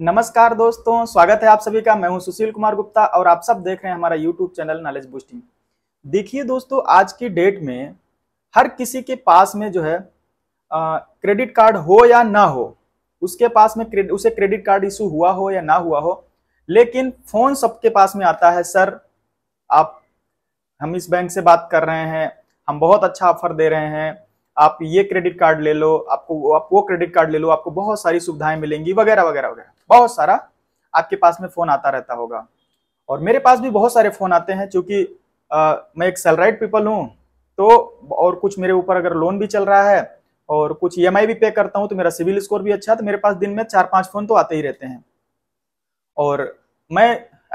नमस्कार दोस्तों स्वागत है आप सभी का मैं हूं सुशील कुमार गुप्ता और आप सब देख रहे हैं हमारा यूट्यूब चैनल नॉलेज बूस्टिंग देखिए दोस्तों आज की डेट में हर किसी के पास में जो है क्रेडिट कार्ड हो या ना हो उसके पास में क्रेड, उसे क्रेडिट कार्ड इशू हुआ हो या ना हुआ हो लेकिन फोन सबके पास में आता है सर आप हम इस बैंक से बात कर रहे हैं हम बहुत अच्छा ऑफर दे रहे हैं आप ये क्रेडिट कार्ड ले लो आपको आप वो क्रेडिट कार्ड ले लो आपको बहुत सारी सुविधाएं मिलेंगी वगैरह वगैरह वगैरह बहुत सारा आपके पास में फ़ोन आता रहता होगा और मेरे पास भी बहुत सारे फ़ोन आते हैं चूंकि मैं एक सैलराइड पीपल हूँ तो और कुछ मेरे ऊपर अगर लोन भी चल रहा है और कुछ ई e भी पे करता हूँ तो मेरा सिविल स्कोर भी अच्छा है तो मेरे पास दिन में चार पांच फ़ोन तो आते ही रहते हैं और मैं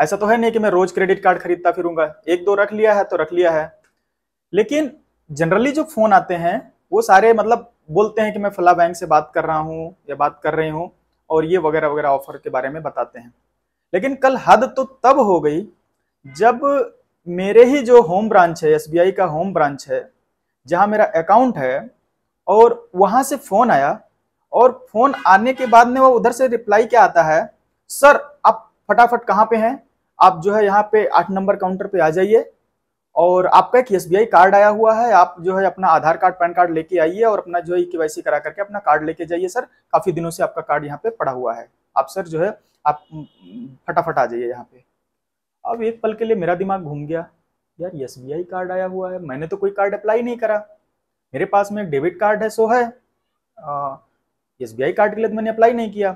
ऐसा तो है नहीं कि मैं रोज़ क्रेडिट कार्ड खरीदता फिरूंगा एक दो रख लिया है तो रख लिया है लेकिन जनरली जो फ़ोन आते हैं वो सारे मतलब बोलते हैं कि मैं फला बैंक से बात कर रहा हूँ या बात कर रही हूँ और ये वगैरह वगैरह ऑफर के बारे में बताते हैं लेकिन कल हद तो तब हो गई जब मेरे ही जो होम ब्रांच है एस का होम ब्रांच है जहाँ मेरा अकाउंट है और वहाँ से फ़ोन आया और फ़ोन आने के बाद में वो उधर से रिप्लाई क्या आता है सर आप फटाफट कहाँ पे हैं आप जो है यहाँ पे आठ नंबर काउंटर पे आ जाइए और आपका एक एस कार्ड आया हुआ है आप जो है अपना आधार कार्ड पैन कार्ड लेके आइए और अपना जो है के करा करके अपना कार्ड लेके जाइए सर काफी दिनों से आपका कार्ड यहाँ पे पड़ा हुआ है आप सर जो है आप फटाफट आ जाइए यहाँ पे अब एक पल के लिए मेरा दिमाग घूम गया यार एस कार्ड आया हुआ है मैंने तो कोई कार्ड अप्लाई नहीं करा मेरे पास में एक डेबिट कार्ड है सो है एस कार्ड के लिए तो मैंने अप्लाई नहीं किया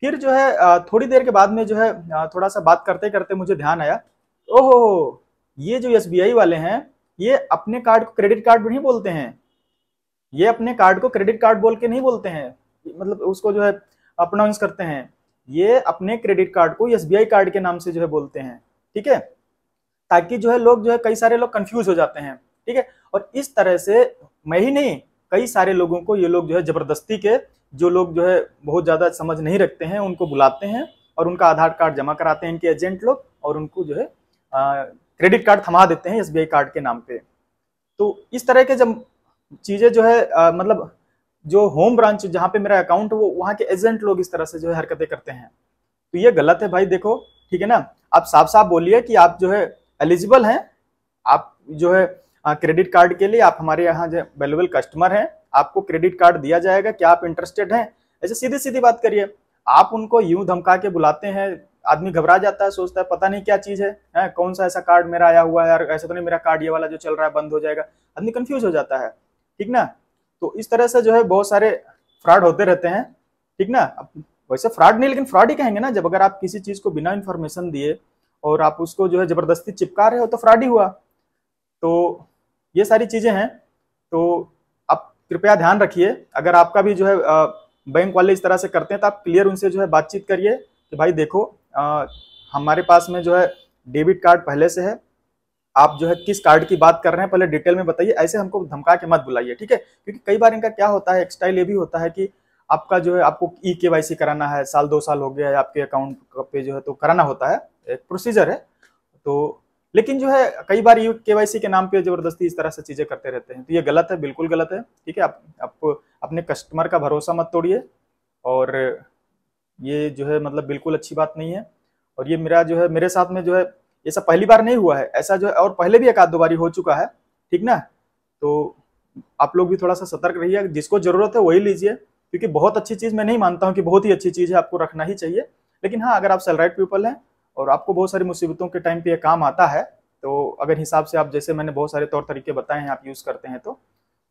फिर जो है थोड़ी देर के बाद में जो है थोड़ा सा बात करते करते मुझे ध्यान आया ओहो ये जो एस वाले हैं ये अपने कार्ड को क्रेडिट कार्ड नहीं बोलते हैं ये अपने कार्ड को क्रेडिट कार्ड बोल के नहीं बोलते हैं मतलब उसको जो है अपनाउंस करते हैं ये अपने क्रेडिट कार्ड को एस कार्ड के नाम से जो है बोलते हैं ठीक है ताकि जो है लोग जो है कई सारे लोग कंफ्यूज हो जाते हैं ठीक है और इस तरह से मैं ही नहीं कई सारे लोगों को ये लोग जो है जबरदस्ती के जो लोग जो है बहुत ज़्यादा समझ नहीं रखते हैं उनको बुलाते हैं और उनका आधार कार्ड जमा कराते हैं इनके एजेंट लोग और उनको जो है क्रेडिट कार्ड थमा देते हैं एस कार्ड के नाम पे तो इस तरह के जब चीज़ें जो है आ, मतलब जो होम ब्रांच जहाँ पे मेरा अकाउंट वो वहाँ के एजेंट लोग इस तरह से जो है हरकतें करते हैं तो ये गलत है भाई देखो ठीक है ना आप साफ साफ बोलिए कि आप जो है एलिजिबल हैं आप जो है क्रेडिट कार्ड के लिए आप हमारे यहाँ जो वेल्युबल कस्टमर हैं आपको क्रेडिट कार्ड दिया जाएगा क्या आप इंटरेस्टेड हैं ऐसे सीधी सीधी बात करिए आप उनको यूं धमका के बुलाते हैं आदमी घबरा जाता है सोचता है पता नहीं क्या चीज है, है कौन सा ऐसा कार्ड मेरा आया हुआ है यार ऐसा तो नहीं मेरा कार्ड ये वाला जो चल रहा है बंद हो जाएगा आदमी कंफ्यूज हो जाता है ठीक ना तो इस तरह से जो है बहुत सारे फ्रॉड होते रहते हैं ठीक ना वैसे फ्रॉड नहीं लेकिन फ्रॉड ही कहेंगे ना जब अगर आप किसी चीज को बिना इन्फॉर्मेशन दिए और आप उसको जो है जबरदस्ती चिपका रहे हो तो फ्रॉड ही हुआ तो ये सारी चीजें हैं तो आप कृपया ध्यान रखिए अगर आपका भी जो है बैंक वाले इस तरह से करते हैं तो आप क्लियर उनसे जो है बातचीत करिए कि भाई देखो आ, हमारे पास में जो है डेबिट कार्ड पहले से है आप जो है किस कार्ड की बात कर रहे हैं पहले डिटेल में बताइए ऐसे हमको धमका के मत बुलाइए ठीक है क्योंकि कई बार इनका क्या होता है एक्सटाइल स्टाइल ये भी होता है कि आपका जो है आपको ई के वाई सी कराना है साल दो साल हो गया है आपके अकाउंट पे जो है तो कराना होता है एक प्रोसीजर है तो लेकिन जो है कई बार यू के वाई सी के नाम पे जबरदस्ती इस तरह से चीज़ें करते रहते हैं तो ये गलत है बिल्कुल गलत है ठीक है आप, आप अपने कस्टमर का भरोसा मत तोड़िए और ये जो है मतलब बिल्कुल अच्छी बात नहीं है और ये मेरा जो है मेरे साथ में जो है ये सब पहली बार नहीं हुआ है ऐसा जो है और पहले भी एक आध दो बारी हो चुका है ठीक ना तो आप लोग भी थोड़ा सा सतर्क रहिए जिसको ज़रूरत है वही लीजिए क्योंकि बहुत अच्छी चीज़ मैं नहीं मानता हूँ कि बहुत ही अच्छी चीज़ है आपको रखना ही चाहिए लेकिन हाँ अगर आप सेलराइट पीपल हैं और आपको बहुत सारी मुसीबतों के टाइम पे ये काम आता है तो अगर हिसाब से आप जैसे मैंने बहुत सारे तौर तरीके बताए हैं आप यूज़ करते हैं तो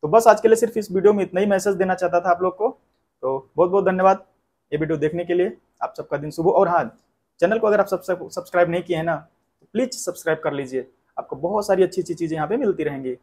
तो बस आज के लिए सिर्फ इस वीडियो में इतना ही मैसेज देना चाहता था आप लोग को तो बहुत बहुत धन्यवाद ये वीडियो देखने के लिए आप सबका दिन शुभ और हाँ चैनल को अगर आप सब्सक्राइब नहीं किए हैं ना तो प्लीज़ सब्सक्राइब कर लीजिए आपको बहुत सारी अच्छी अच्छी चीज़ें यहाँ पे मिलती रहेंगी